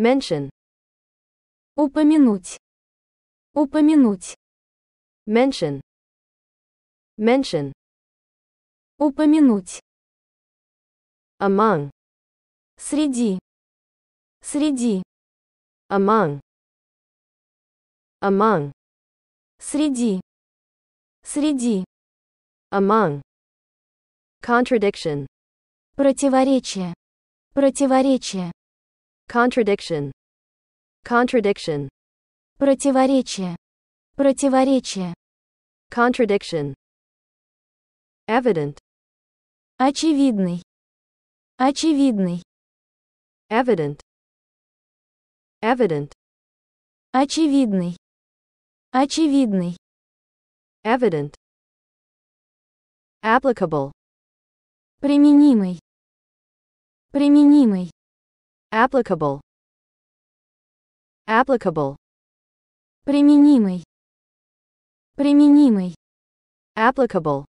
Mention. Упомянуть. Упомянуть. Mention. Mention. Упомянуть. Among. Среди. Среди. Among. Among. Среди. Среди. Among. Contradiction. Противоречие. Противоречие. Contradiction. Contradiction. Противоречие. Противоречие. Contradiction. Evident. Очевидный. Очевидный. Evident. Evident. Очевидный. Очевидный. Evident. Applicable. Применимый. Применимый applicable, applicable, применимый, применимый, applicable.